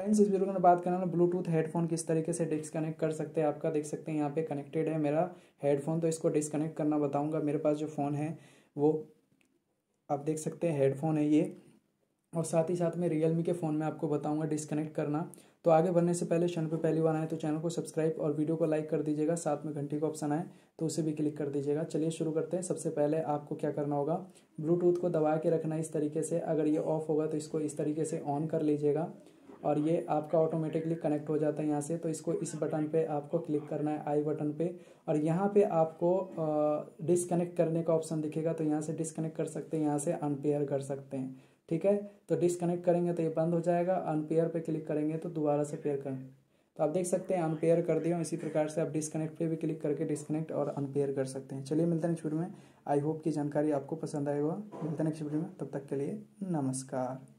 friends इस video में बात करना है ब्लूटूथ हेडफोन किस तरीके से डिसकनेक्ट कर सकते हैं आपका देख सकते हैं यहाँ पे कनेक्टेड है मेरा हेडफोन तो इसको डिसकनेक्ट करना बताऊँगा मेरे पास जो फ़ोन है वो आप देख सकते हैं हेडफोन है ये और साथ ही साथ में रियलमी के फ़ोन में आपको बताऊँगा डिसकनेक्ट करना तो आगे बढ़ने से पहले चैनल पर पहली बार आए तो चैनल को सब्सक्राइब और वीडियो को लाइक कर दीजिएगा साथ में घंटी का ऑप्शन आए तो उसे भी क्लिक कर दीजिएगा चलिए शुरू करते हैं सबसे पहले आपको क्या करना होगा ब्लूटूथ को दबा के रखना इस तरीके से अगर ये ऑफ होगा तो इसको इस तरीके से ऑन कर लीजिएगा और ये आपका ऑटोमेटिकली कनेक्ट हो जाता है यहाँ से तो इसको इस बटन पे आपको क्लिक करना है आई बटन पे और यहाँ पे आपको डिसकनेक्ट करने का ऑप्शन दिखेगा तो यहाँ से डिसकनेक्ट कर सकते हैं यहाँ से अनपेयर कर सकते हैं ठीक है तो डिसकनेक्ट करेंगे तो ये बंद हो जाएगा अनपेयर पे क्लिक करेंगे तो दोबारा से पेयर करें तो आप देख सकते हैं अनपेयर कर दिया इसी प्रकार से आप डिसकनेक्ट पे भी क्लिक करके डिसकनेक्ट और अनपेयर कर सकते हैं चलिए मिलते हैं नेक्स्ट में आई होप की जानकारी आपको पसंद आएगा मिलते हैं नेक्स्ट वीडियो में तब तक के लिए नमस्कार